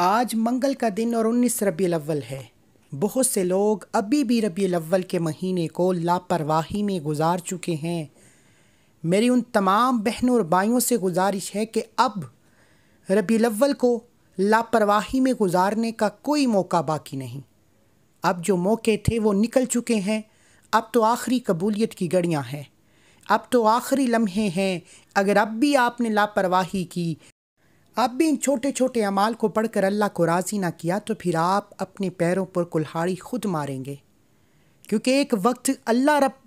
आज मंगल का दिन और 19 रबी अव्वल है बहुत से लोग अभी भी रबी अव्वल के महीने को लापरवाही में गुजार चुके हैं मेरी उन तमाम बहनों और भाइयों से गुजारिश है कि अब रबी अव्वल को लापरवाही में गुजारने का कोई मौका बाकी नहीं अब जो मौके थे वो निकल चुके हैं अब तो आखिरी कबूलियत की गड़ियाँ हैं अब तो आखिरी लम्हे हैं अगर अब भी आपने लापरवाही की आप भी इन छोटे छोटे अमाल को पढ़कर अल्लाह को राज़ी ना किया तो फिर आप अपने पैरों पर कुल्हाड़ी खुद मारेंगे क्योंकि एक वक्त अल्लाह रब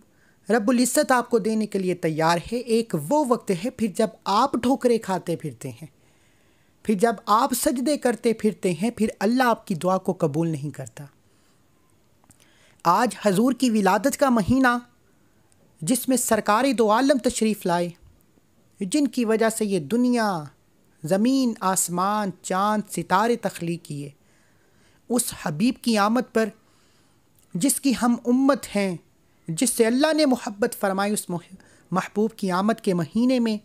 रबुल्ज़त आपको देने के लिए तैयार है एक वो वक्त है फिर जब आप ठोकरें खाते फिरते हैं फिर जब आप सजदे करते फिरते हैं फिर अल्लाह आपकी दुआ को कबूल नहीं करता आज हजूर की विलादत का महीना जिसमें सरकारी दो आलम तशरीफ़ लाए जिनकी वजह से ये दुनिया ज़मीन आसमान चाँद सितारे तख्लीक किए उस हबीब की आमद पर जिसकी हम उम्मत हैं जिससे अल्लाह ने मोहब्बत फरमाई उस महबूब की आमद के महीने में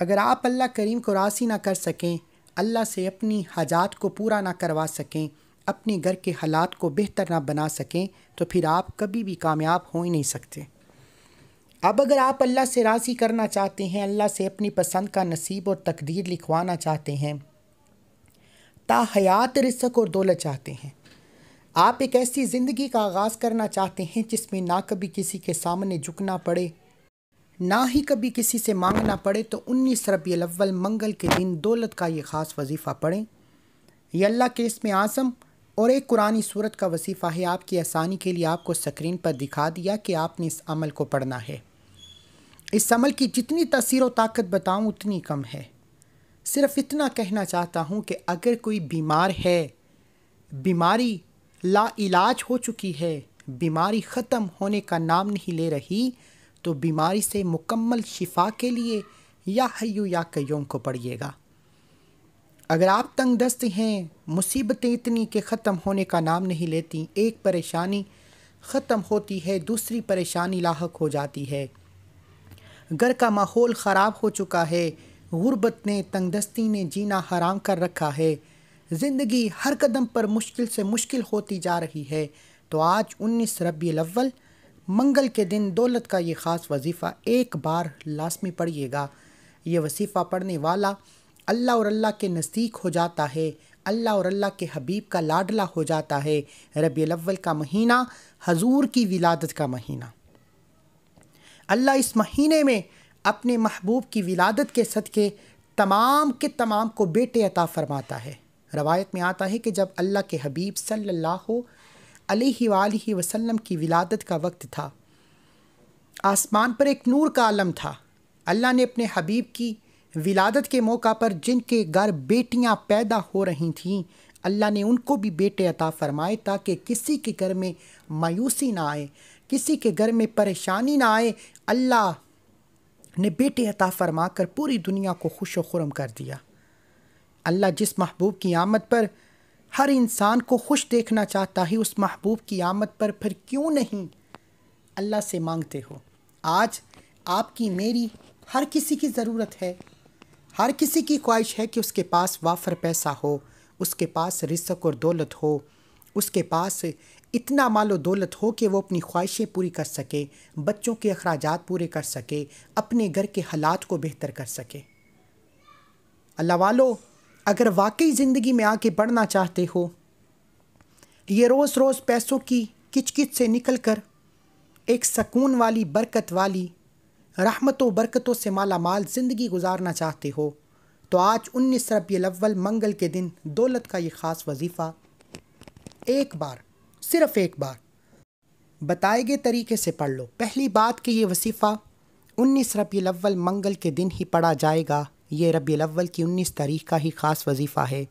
अगर आप अल्लाह करीम को राशी ना कर सकें अल्लाह से अपनी हाजात को पूरा ना करवा सकें अपने घर के हालात को बेहतर ना बना सकें तो फिर आप कभी भी कामयाब हो ही नहीं सकते अब अगर आप अल्लाह से राज़ी करना चाहते हैं अल्लाह से अपनी पसंद का नसीब और तकदीर लिखवाना चाहते हैं ता हयात रिसक और दौलत चाहते हैं आप एक ऐसी ज़िंदगी का आगाज़ करना चाहते हैं जिसमें ना कभी किसी के सामने झुकना पड़े ना ही कभी किसी से मांगना पड़े तो उन्नीस रबी अव्वल मंगल के दिन दौलत का ये ख़ास वजीफ़ा पढ़ें यह अल्लाह के इसमें आज़म और एक कुरानी सूरत का वसीफ़ा है आपकी आसानी के लिए आपको स्क्रीन पर दिखा दिया कि आपने इस अमल को पढ़ना है इस अमल की जितनी तसीर व ताकत बताऊँ उतनी कम है सिर्फ इतना कहना चाहता हूँ कि अगर कोई बीमार है बीमारी ला इलाज हो चुकी है बीमारी ख़त्म होने का नाम नहीं ले रही तो बीमारी से मुकम्मल शिफा के लिए या हयु या कयूम को पढ़िएगा अगर आप तंग दस्त हैं मुसीबतें इतनी कि ख़त्म होने का नाम नहीं लेती एक परेशानी ख़त्म होती है दूसरी परेशानी लाक हो जाती है घर का माहौल ख़राब हो चुका है गुर्बत ने तंगदस्ती ने जीना हराम कर रखा है ज़िंदगी हर कदम पर मुश्किल से मुश्किल होती जा रही है तो आज उन्नीस रबी अव्वल मंगल के दिन दौलत का ये ख़ास वजीफ़ा एक बार लाजमी पढ़िएगा ये वसीफ़ा पढ़ने वाला अल्लाह और अल्लाह के नज़दीक हो जाता है अल्लाह और अल्लाह के हबीब का लाडला हो जाता है रबी अव्वल का महीना हजूर की विलादत का महीना अल्लाह इस महीने में अपने महबूब की विलादत के सदक़े तमाम के तमाम को बेटे अता फ़रमाता है रवायत में आता है कि जब अल्लाह के हबीब सल्लल्लाहु अलैहि वसल्लम की विलादत का वक्त था आसमान पर एक नूर का आलम था अल्लाह ने अपने हबीब की विलादत के मौका पर जिनके घर बेटियां पैदा हो रही थीं अल्लाह ने उनको भी बेटे अता फ़रमाए ताकि किसी के घर में मायूसी ना आए किसी के घर में परेशानी ना आए अल्लाह ने बेटे अता फरमा कर पूरी दुनिया को खुश खुरम कर दिया अल्लाह जिस महबूब की आमद पर हर इंसान को खुश देखना चाहता है उस महबूब की आमद पर फिर क्यों नहीं अल्लाह से मांगते हो आज आपकी मेरी हर किसी की ज़रूरत है हर किसी की ख्वाहिश है कि उसके पास वाफर पैसा हो उसके पास रिसक और दौलत हो उसके पास इतना मालो दौलत हो कि वो अपनी ख्वाहिशें पूरी कर सके बच्चों के अखराज पूरे कर सके अपने घर के हालात को बेहतर कर सके अल्लाह वालो अगर वाकई ज़िंदगी में आगे बढ़ना चाहते हो ये रोज़ रोज़ पैसों की किचकिच से निकल कर एक सकून वाली बरकत वाली रहमतों बरकतों से माला माल ज़िंदगी गुजारना चाहते हो तो आज उन्नीस रबी अव्वल मंगल के दिन दौलत का ये ख़ास वजीफ़ा एक बार सिर्फ एक बार बताए गए तरीके से पढ़ लो पहली बात कि ये वसीफ़ा उन्नीस रबी अव्वल मंगल के दिन ही पढ़ा जाएगा ये रबी अव्वल की उन्नीस तारीख का ही ख़ास वजीफ़ा है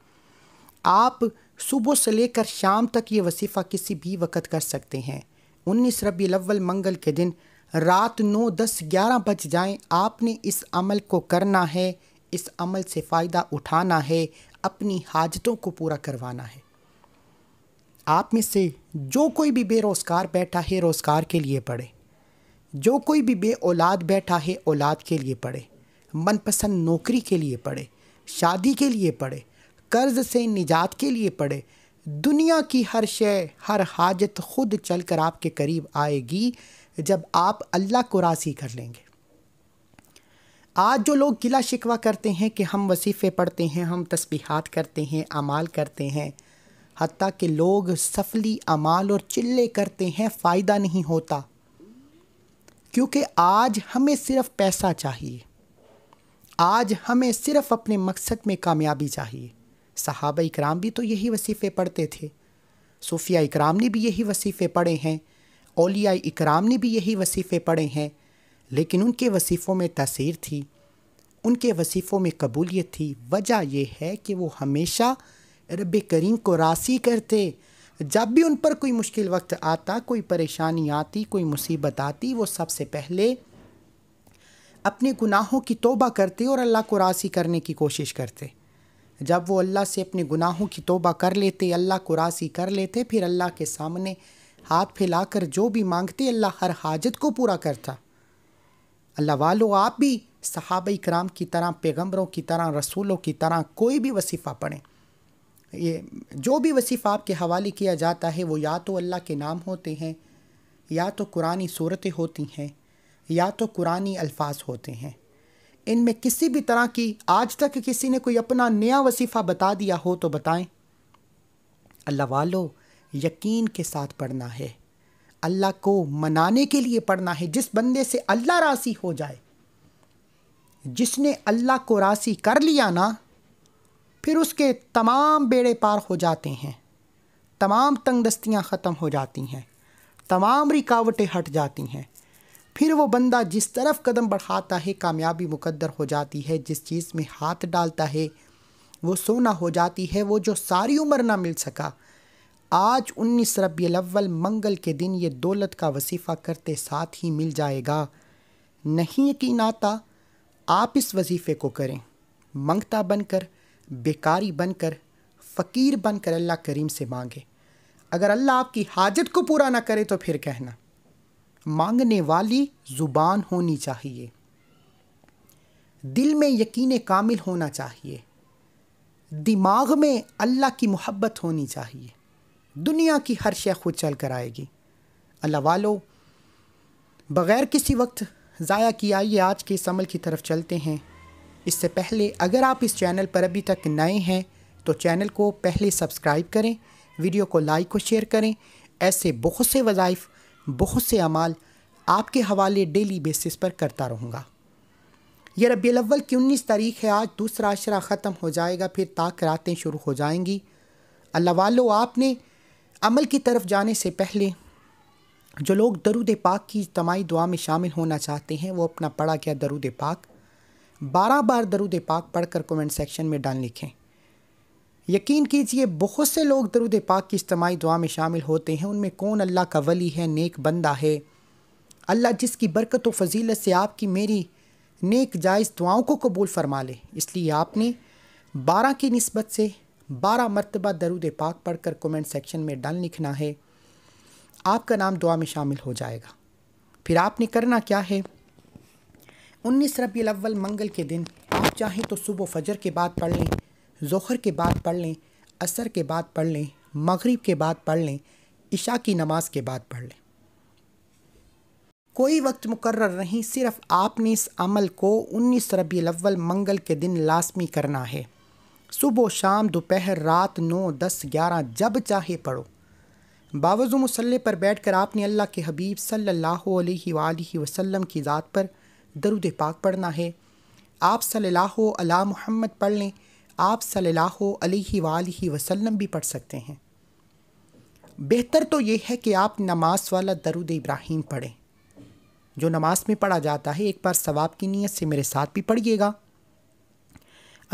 आप सुबह से लेकर शाम तक ये वसीफ़ा किसी भी वक़्त कर सकते हैं उन्नीस रबी अव्वल मंगल के दिन रात नौ दस ग्यारह बज जाएं आपने इस अमल को करना है इस अमल से फ़ायदा उठाना है अपनी हाजतों को पूरा करवाना है आप में से जो कोई भी बेरोज़गार बैठा है रोज़गार के लिए पढ़े जो कोई भी बे औलाद बैठा है औलाद के लिए पढ़े मनपसंद नौकरी के लिए पढ़े शादी के लिए पढ़े कर्ज से निजात के लिए पढ़े दुनिया की हर शय हर हाजत खुद चल कर आपके करीब आएगी जब आप अल्लाह को राज़ी कर लेंगे आज जो लोग गिला शिकवा करते हैं कि हम वसीफ़े पढ़ते हैं हम तस्बीहात करते हैं अमाल करते हैं हती कि लोग सफली अमाल और चिल्ले करते हैं फ़ायदा नहीं होता क्योंकि आज हमें सिर्फ पैसा चाहिए आज हमें सिर्फ अपने मकसद में कामयाबी चाहिए सहाब इकराम भी तो यही वसीफ़े पढ़ते थे सूफिया इकराम ने भी यही वसीफ़े पढ़े हैं ओलिया इकराम ने भी यही वसीफ़े पढ़े हैं लेकिन उनके वसीफ़ों में तसीर थी उनके वसीफ़ों में कबूलियत थी वजह यह है कि वो हमेशा रब करीम को रासी करते जब भी उन पर कोई मुश्किल वक्त आता कोई परेशानी आती कोई मुसीबत आती वो सबसे पहले अपने गुनाहों की तोबा करते और अल्लाह को रासी करने की कोशिश करते जब वो अल्लाह से अपने गुनाहों की तोबा कर लेते अल्लाह को रासी कर लेते फिर अल्लाह के सामने हाथ फैलाकर जो भी मांगते अल्लाह हर हाजत को पूरा करता अल्लाह वालो आप भी सहाब कराम की तरह पैगम्बरों की तरह रसूलों की तरह कोई भी वसीफ़ा पढ़ें ये जो भी वसीफ़ आपके हवाले किया जाता है वो या तो अल्लाह के नाम होते हैं या तो कुरानी सूरतें होती हैं या तो कुरानी अल्फाज होते हैं इनमें किसी भी तरह की आज तक किसी ने कोई अपना नया वसीफ़ा बता दिया हो तो बताएं अल्लाह वालो यकीन के साथ पढ़ना है अल्लाह को मनाने के लिए पढ़ना है जिस बंदे से अल्लाह राशि हो जाए जिसने अल्लाह को राशि कर लिया ना फिर उसके तमाम बेड़े पार हो जाते हैं तमाम तंगदस्तियाँ ख़त्म हो जाती हैं तमाम रिकावटें हट जाती हैं फिर वो बंदा जिस तरफ कदम बढ़ाता है कामयाबी मुकद्दर हो जाती है जिस चीज़ में हाथ डालता है वो सोना हो जाती है वो जो सारी उम्र ना मिल सका आज उन्नीस रबी अव्वल मंगल के दिन ये दौलत का वसीफ़ा करते साथ ही मिल जाएगा नहीं यकीन आता आप इस वजीफ़े को करें मंगता बनकर बेकारी बनकर फ़कीर बनकर अल्लाह करीम से मांगे अगर अल्लाह आपकी हाजत को पूरा ना करे तो फिर कहना मांगने वाली ज़ुबान होनी चाहिए दिल में यकीन कामिल होना चाहिए दिमाग में अल्लाह की मोहब्बत होनी चाहिए दुनिया की हर शे खुद चल कर आएगी अल्लाह वालो बग़ैर किसी वक्त ज़ाया किया ये आज के इस अमल की तरफ चलते हैं इससे पहले अगर आप इस चैनल पर अभी तक नए हैं तो चैनल को पहले सब्सक्राइब करें वीडियो को लाइक और शेयर करें ऐसे बहुत से वज़ाइफ बहुत से अमाल आपके हवाले डेली बेसिस पर करता रहूँगा यह रबी अव्वल की उन्नीस तारीख है आज दूसरा अशरा ख़त्म हो जाएगा फिर ताक रातें शुरू हो जाएंगी अल्लाह वालों आपने अमल की तरफ जाने से पहले जो लोग दरुद पाक की इजमाही दुआ में शामिल होना चाहते हैं वो अपना पढ़ा गया दरुद पाक बारह बार दरुद पाक पढ़कर कमेंट सेक्शन में डाल लिखें यकीन कीजिए बहुत से लोग दरुद पाक की इज्तमाही दुआ में शामिल होते हैं उनमें कौन अल्लाह का वली है नेक बंदा है अल्लाह जिसकी बरकत व फजीलत से आपकी मेरी नेक जायज़ दुआओं को कबूल फरमा ले इसलिए आपने बारह की नस्बत से बारह मरतबा दरुद पाक पढ़कर कमेंट सेक्शन में डाल लिखना है आपका नाम दुआ में शामिल हो जाएगा फिर आपने करना क्या है उन्नीस रबी अव्वल मंगल के दिन आप चाहें तो सुबह फजर के बाद पढ़ लें जोहर के बाद पढ़ लें असर के बाद पढ़ लें मगरिब के बाद पढ़ लें इशा की नमाज के बाद पढ़ लें कोई वक्त मुकर नहीं सिर्फ आपने इस अमल को उन्नीस रबी अव्वल मंगल के दिन लाजमी करना है सुबह शाम दोपहर रात नौ दस ग्यारह जब चाहे पढ़ो बावजू मसल्ले पर बैठ कर आपने अल्लाह के हबीब सल्लल्लाहु अलैहि वसल्लम की ज़ात पर दरुद पाक पढ़ना है आप सल्लल्लाहु अला मोहम्मद पढ़ लें आप सल्लल्लाहु अलैहि वालही वसल्लम भी पढ़ सकते हैं बेहतर तो ये है कि आप नमाज वाला दरुद इब्राहिम पढ़ें जो नमाज में पढ़ा जाता है एक बार सवाब की नीयत से मेरे साथ भी पढ़िएगा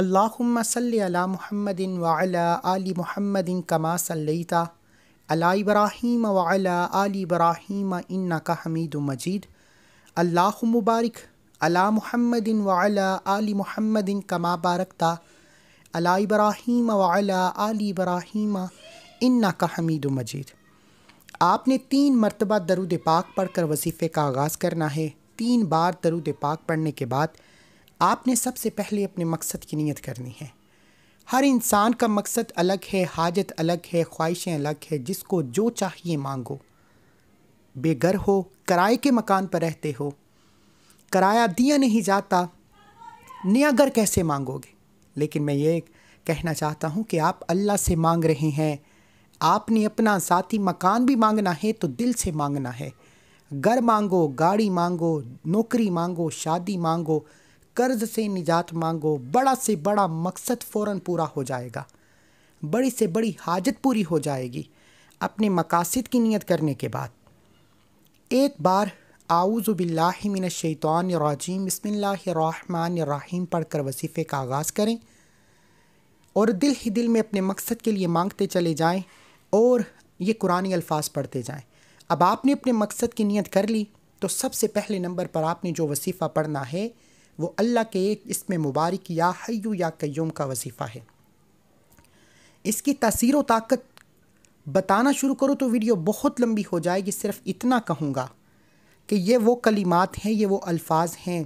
अल्लाहुम्मा सल्ली अला मुहम्मदिन आली मुहम्मदिन कमा सल्लैता अला इब्राहिम वाला आली इब्राहिम इन्ना का हमीद मजीद अल्लाह मुबारक अला मुहम्मदिन वाला आली महमदिन कमा बारकता अला इब्राहिम वाला आली इब्राहिम इन्ना का हमीद मजीद आपने तीन मरतबा दरुद पाक पढ़कर वजीफ़े का आगाज़ करना है तीन बार दरुद पाक पढ़ने के बाद आपने सबसे पहले अपने मकसद की नीयत करनी है हर इंसान का मकसद अलग है हाजत अलग है ख्वाहिशें अलग है जिसको जो चाहिए मांगो बेगर हो किराए के मकान पर रहते हो किराया दिया नहीं जाता नया घर कैसे मांगोगे लेकिन मैं ये कहना चाहता हूँ कि आप अल्लाह से मांग रहे हैं आपने अपना साथी मकान भी मांगना है तो दिल से मांगना है घर मांगो गाड़ी मांगो नौकरी मांगो शादी मांगो कर्ज से निजात मांगो बड़ा से बड़ा मकसद फ़ौर पूरा हो जाएगा बड़ी से बड़ी हाजत पूरी हो जाएगी अपने मकासद की नीयत करने के बाद एक बार आउज़बिल्लाशैतरजीम बसमीम पढ़ कर वसीफ़े का आगाज़ करें और दिल ही दिल में अपने मकसद के लिए मांगते चले जाएं और ये कुरानी अल्फाज पढ़ते जाएं अब आपने अपने मकसद की नियत कर ली तो सबसे पहले नंबर पर आपने जो वसीफ़ा पढ़ना है वो अल्लाह के एक इसमें मुबारक या हयू या कयूम का वसीफ़ा है इसकी तसीर व ताकत बताना शुरू करो तो वीडियो बहुत लंबी हो जाएगी सिर्फ इतना कहूँगा कि ये वो कलिमात हैं ये वो अल्फाज हैं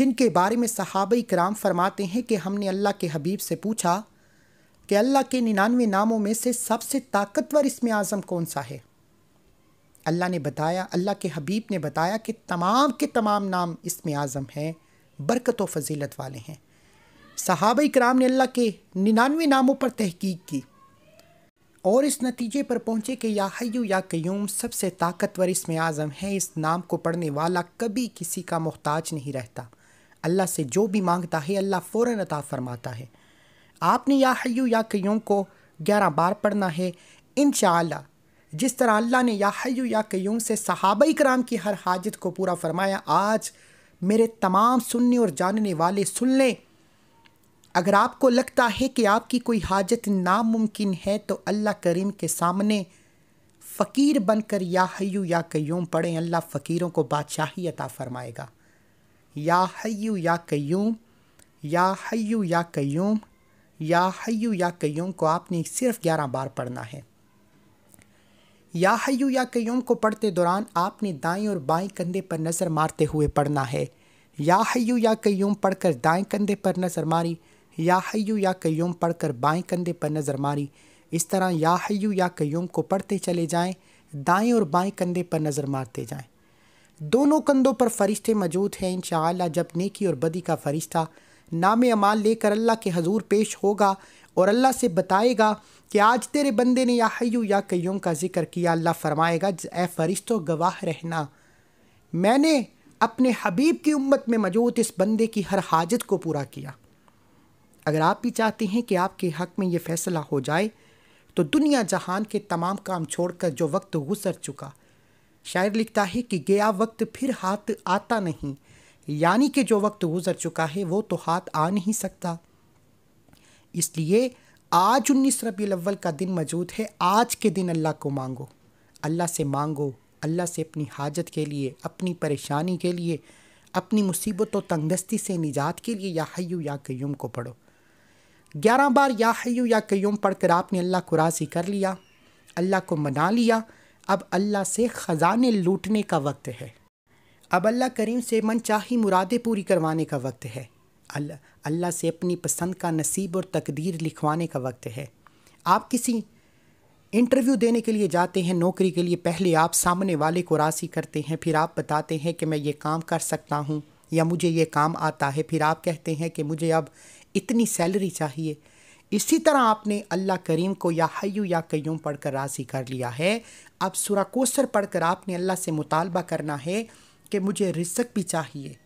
जिनके बारे में सहाब कराम फरमाते हैं कि हमने अल्लाह के हबीब से पूछा कि अल्लाह के निन्यानवे नामों में से सबसे ताकतवर इसमें आज़म कौन सा है अल्लाह ने बताया अल्लाह के हबीब ने बताया कि तमाम के तमाम नाम इसमें आज़म हैं बरकत व फजीलत वाले हैं सहाब कराम ने अल्लाह के निन्यानवे नामों पर तहकीक की और इस नतीजे पर पहुंचे कि या हयू या क्यूम सबसे ताकतवर इसमें आज़म है इस नाम को पढ़ने वाला कभी किसी का मोहताज नहीं रहता अल्लाह से जो भी मांगता है अल्लाह फ़ौर अता फरमाता है आपने या हयू या क्यूम को ग्यारह बार पढ़ना है इन जिस तरह अल्लाह ने या हयू या क्यूम से सहाबा कराम की हर हाजत को पूरा फरमाया आज मेरे तमाम सुनने और जानने वाले सुन लें अगर आपको लगता है कि आपकी कोई हाजत नामुमकिन है तो अल्लाह करीम के सामने फ़कीर बनकर या हयू या कयूम पढ़ें अल्लाह फ़कीरों को बादशाही अता फ़रमाएगा या हयू या कयूम या हयू या कयूम या हयू या कयूम को आपने सिर्फ़ ग्यारह बार पढ़ना है या हयू या कयूम को पढ़ते दौरान आपने दाएं और बाएं कंधे पर नज़र मारते हुए पढ़ना है या हयू या कयूम पढ़कर दाएं कंधे पर नज़र मारी या हयू या कयूम पढ़कर बाएं कंधे पर नज़र मारी इस तरह या हयू या कयूम को पढ़ते चले जाएं दाएं और बाएं कंधे पर नज़र मारते जाएं दोनों कंधों पर फरिश्ते मौजूद हैं इन जब नेकी और बदी का फरिश्ता नाम अमाल लेकर अल्लाह के हजूर पेश होगा और अल्लाह से बताएगा कि आज तेरे बंदे ने या हयू या कयूम का जिक्र किया अल्लाह फरमाएगा ए फरिश्तों गवाह रहना मैंने अपने हबीब की उम्मत में मौजूद इस बंदे की हर हाजत को पूरा किया अगर आप भी चाहते हैं कि आपके हक में ये फैसला हो जाए तो दुनिया जहान के तमाम काम छोड़कर जो वक्त गुजर चुका शायर लिखता है कि गया वक्त फिर हाथ आता नहीं यानी कि जो वक्त गुजर चुका है वो तो हाथ आ नहीं सकता इसलिए आज उन्नीस रबी अव्वल का दिन मौजूद है आज के दिन अल्लाह को मांगो अल्लाह से मांगो अल्लाह से अपनी हाजत के लिए अपनी परेशानी के लिए अपनी मुसीबत और तंगदस्ती से निजात के लिए या हयू या कयूम को पढ़ो ग्यारह बार या हयू या क्यूम पढ़कर आपने अल्लाह को राज़ी कर लिया अल्लाह को मना लिया अब अल्लाह से ख़जाने लूटने का वक्त है अब अल्लाह करीम से मन चाही मुरादें पूरी करवाने का वक्त है अल्लाह अल्लाह से अपनी पसंद का नसीब और तकदीर लिखवाने का वक्त है आप किसी इंटरव्यू देने के लिए जाते हैं नौकरी के लिए पहले आप सामने वाले को राशि करते हैं फिर आप बताते हैं कि मैं ये काम कर सकता हूँ या मुझे ये काम आता है फिर आप कहते हैं कि मुझे अब इतनी सैलरी चाहिए इसी तरह आपने अल्लाह करीम को या हयू या कयूम पढ़कर राज़ी कर लिया है अब सुरा कोसर पढ़कर आपने अल्लाह से मुतालबा करना है कि मुझे रिस्क भी चाहिए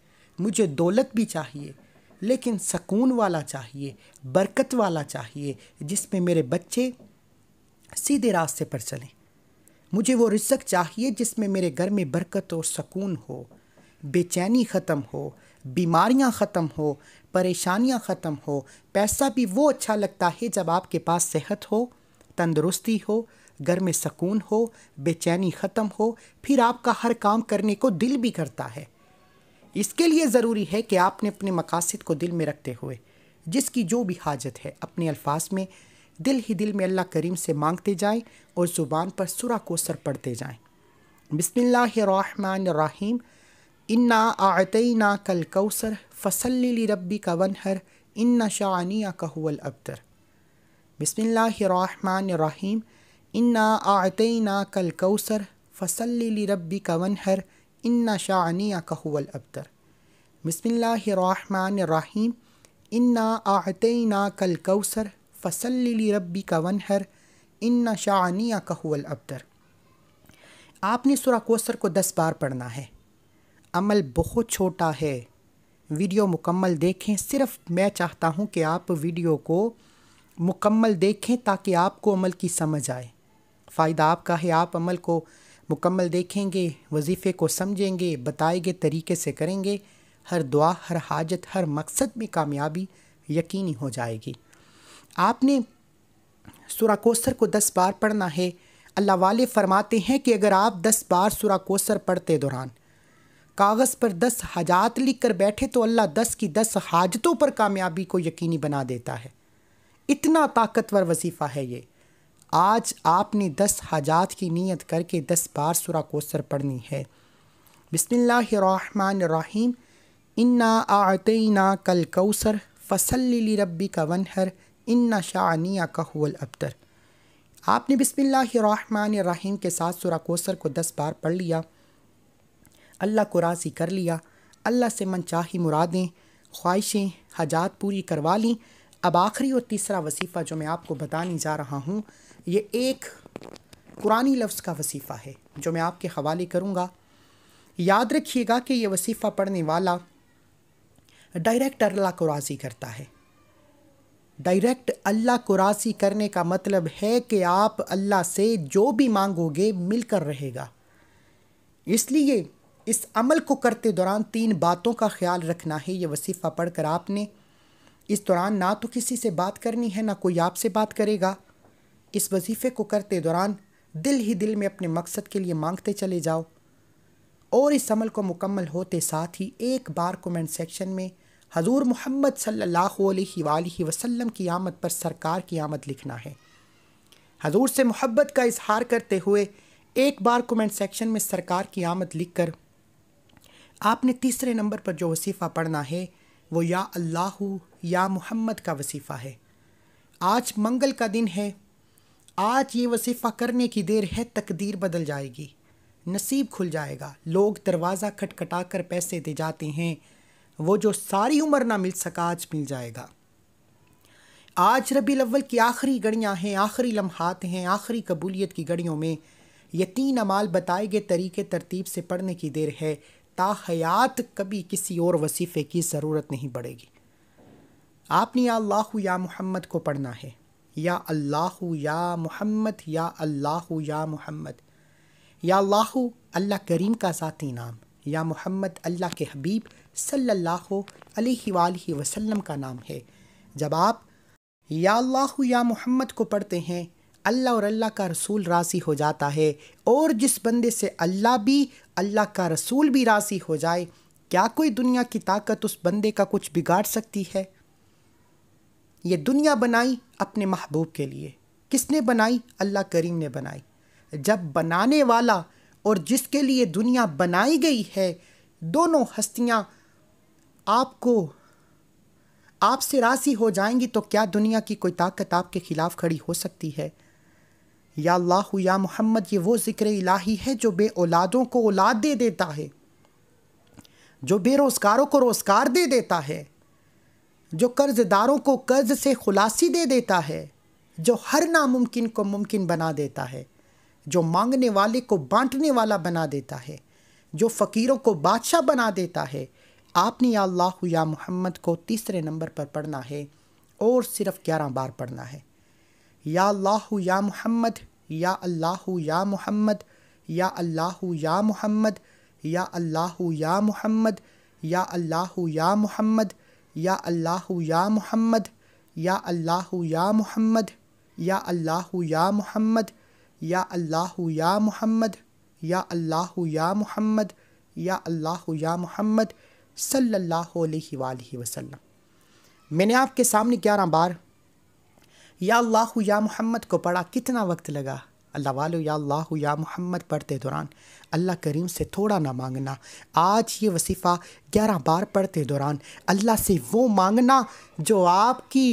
मुझे दौलत भी चाहिए लेकिन सकून वाला चाहिए बरकत वाला चाहिए जिसमें मेरे बच्चे सीधे रास्ते पर चलें मुझे वो रिस्क चाहिए जिसमें मेरे घर में बरकत और सकून हो बेचैनी ख़त्म हो बीमारियां ख़त्म हो परेशानियां ख़त्म हो पैसा भी वो अच्छा लगता है जब आपके पास सेहत हो तंदुरुस्ती हो घर में सुकून हो बेचैनी ख़त्म हो फिर आपका हर काम करने को दिल भी करता है इसके लिए ज़रूरी है कि आपने अपने मकासद को दिल में रखते हुए जिसकी जो भी हाजत है अपने अल्फाज में दिल ही दिल में अल्लाह करीम से मांगते जाएं और ज़ुबान पर सुरा को सर पढ़ते जाएँ बिस्मिल्लाह इन्ना ना कल कौसर फसल्ली रब्बी का वनहर इन्ना शानिया कहल अबतर बसमीम इन्ना ना कल कौसर फसल्ली रब्बी का वनहर इन्ना शानिया कहल अबतर बसमीम इन्ना ना कल कौसर फ़सल रब्बी का वनहर इन्ना शानिया कहल अब्दर आपने सुरा कौसर को दस बार पढ़ना है अमल बहुत छोटा है वीडियो मुकम्मल देखें सिर्फ मैं चाहता हूं कि आप वीडियो को मुकम्मल देखें ताकि आपको अमल की समझ आए फ़ायदा आपका है आप अमल को मुकम्मल देखेंगे वजीफ़े को समझेंगे बताए गए तरीके से करेंगे हर दुआ हर हाजत हर मकसद में कामयाबी यकीनी हो जाएगी आपने सुरा कोसर को दस बार पढ़ना है अल्लाह वाले फरमाते हैं कि अगर आप दस बार सुरा कोसर पढ़ते दौरान कागज़ पर दस हाजात लिख कर बैठे तो अल्लाह दस की दस हाजतों पर कामयाबी को यकीनी बना देता है इतना ताकतवर वजीफ़ा है ये आज आपने दस हाजात की नीयत करके दस बार सुरा कोसर पढ़नी है बिसमीम इन्ना आतना कल कौसर फसल रब्बी का वनहर इन्ना शानिया का हुल अब्तर आपने बिसमीम के साथ सुरा कोसर को दस बार पढ़ लिया अल्लाह को राज़ी कर लिया अल्लाह से मनचाही मुरादें ख्वाहिशें हजात पूरी करवा लीं अब आखिरी और तीसरा वसीफ़ा जो मैं आपको बताने जा रहा हूँ ये एक कुरानी लफ्ज़ का वसीफ़ा है जो मैं आपके हवाले करूँगा याद रखिएगा कि यह वसीफ़ा पढ़ने वाला डायरेक्ट अल्लाह को राज़ी करता है डायरेक्ट अल्लाह को राज़ी करने का मतलब है कि आप अल्लाह से जो भी मांगोगे मिलकर रहेगा इसलिए इस अमल को करते दौरान तीन बातों का ख्याल रखना है ये वसीफ़ा पढ़कर आपने इस दौरान ना तो किसी से बात करनी है ना कोई आपसे बात करेगा इस वजीफ़े को करते दौरान दिल ही दिल में अपने मकसद के लिए मांगते चले जाओ और इस अमल को मुकम्मल होते साथ ही एक बार कमेंट सेक्शन में हजूर मोहम्मद सल्लल्लाहु वसलम की आमद पर सरकार की आमद लिखना है हजूर से मोहब्बत का इजहार करते हुए एक बार कमेंट सेक्शन में सरकार की आमद लिखकर आपने तीसरे नंबर पर जो वसीफ़ा पढ़ना है वो या अल्लाह या मोहम्मद का वसीफ़ा है आज मंगल का दिन है आज ये वसीफ़ा करने की देर है तकदीर बदल जाएगी नसीब खुल जाएगा लोग दरवाज़ा खटखटा कर पैसे दे जाते हैं वो जो सारी उम्र ना मिल सका आज मिल जाएगा आज रबी अव्वल की आखिरी गड़ियाँ हैं आखिरी लम्हात हैं आखिरी कबूलियत की गड़ियों में यतीन अमाल बताए गए तरीके तरतीब से पढ़ने की देर है ताहयात कभी किसी और वसीफ़े की ज़रूरत नहीं पड़ेगी आपने या अल्लाह या मोहम्मद को पढ़ना है या अल्लाह या मोहम्मद या अल्लाह या मोहम्मद या अल्लाह अल्लाह करीम का ज़ाती नाम या मोहम्मद अल्लाह के हबीब सल्लल्लाहु अलैहि वसल्लम का नाम है जब आप या अल्लाह या मोहम्मद को पढ़ते हैं अल्लाह और अल्लाह का रसूल राशि हो जाता है और जिस बंदे से अल्लाह भी अल्लाह का रसूल भी राशि हो जाए क्या कोई दुनिया की ताकत उस बंदे का कुछ बिगाड़ सकती है ये दुनिया बनाई अपने महबूब के लिए किसने बनाई अल्लाह करीम ने बनाई जब बनाने वाला और जिसके लिए दुनिया बनाई गई है दोनों हस्तियाँ आपको आपसे राशि हो जाएंगी तो क्या दुनिया की कोई ताकत आपके खिलाफ खड़ी हो सकती है या अल्लाह या मोहम्मद ये वो ज़िक्र इलाही है जो बे औलादों को औलाद दे देता है जो बेरोज़गारों को रोज़गार दे देता है जो कर्ज़दारों को कर्ज से खुलासी दे देता है जो हर नामुमकिन को मुमकिन बना देता है जो मांगने वाले को बांटने वाला बना देता है जो फ़कीरों को बादशाह बना देता है आपने या अल्लाह या मोहम्मद को तीसरे नंबर पर पढ़ना है और सिर्फ ग्यारह बार पढ़ना है या अल्लाह या मोहम्मद या अल्लाह या मोहम्मद या अल्लाह या मोहम्मद या अल्लाह या मोहम्मद या अल्लाह या मोहम्मद या अल्लाह या मोहम्मद या अल्लाह या मोहम्मद या अल्लाह या मोहम्मद या अल्लाह या मोहम्मद या अल्लाह या मोहम्मद या अल्लाह या मोहम्मद सल्लल्लाहु अलैहि वसल्लम मैंने आपके सामने ग्यारह बार या अल्लाह या मोहम्मद को पढ़ा कितना वक्त लगा अल्लाह वालो या अल्लाह या मोहम्मद पढ़ते दौरान अल्लाह करीम से थोड़ा ना मांगना आज ये वसीफ़ा ग्यारह बार पढ़ते दौरान अल्लाह से वो मांगना जो आपकी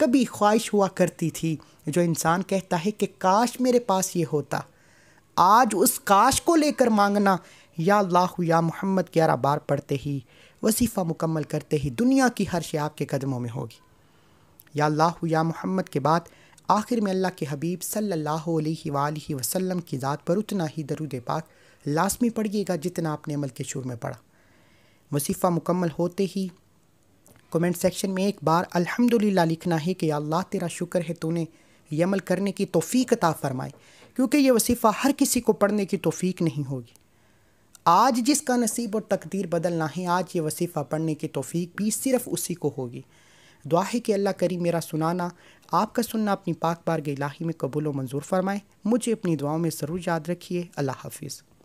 कभी ख्वाहिश हुआ करती थी जो इंसान कहता है कि काश मेरे पास ये होता आज उस काश को लेकर मांगना या अल्लाह या मोहम्मद ग्यारह बार पढ़ते ही वसीफ़ा मुकम्मल करते ही दुनिया की हर शे आपके कदमों में होगी या अल्लाह या मोहम्मद के बाद आखिर में अल्लाह के हबीब सल्लल्लाहु अलैहि वसल्लम की ज़ात पर उतना ही दरुद पाक लाजमी पढ़िएगा जितना आपने अमल के शुरू में पढ़ा वसीफ़ा मुकम्मल होते ही कमेंट सेक्शन में एक बार अल्हम्दुलिल्लाह लिखना है कि अल्लाह तेरा शुक्र है तूने ये अमल करने की तोफ़ी अता फ़रमाए क्योंकि ये वसीफ़ा हर किसी को पढ़ने की तोफ़ी नहीं होगी आज जिसका नसीब और तकदीर बदलना है आज ये वसीफ़ा पढ़ने की तोफ़ी भी सिर्फ़ उसी को होगी दुआ है कि अल्लाह करी मेरा सुनाना आपका सुनना अपनी पाक बार इलाही में कबूल व मंजूर फरमाएँ मुझे अपनी दुआओं में ज़रूर याद रखिए अल्लाह हाफिज़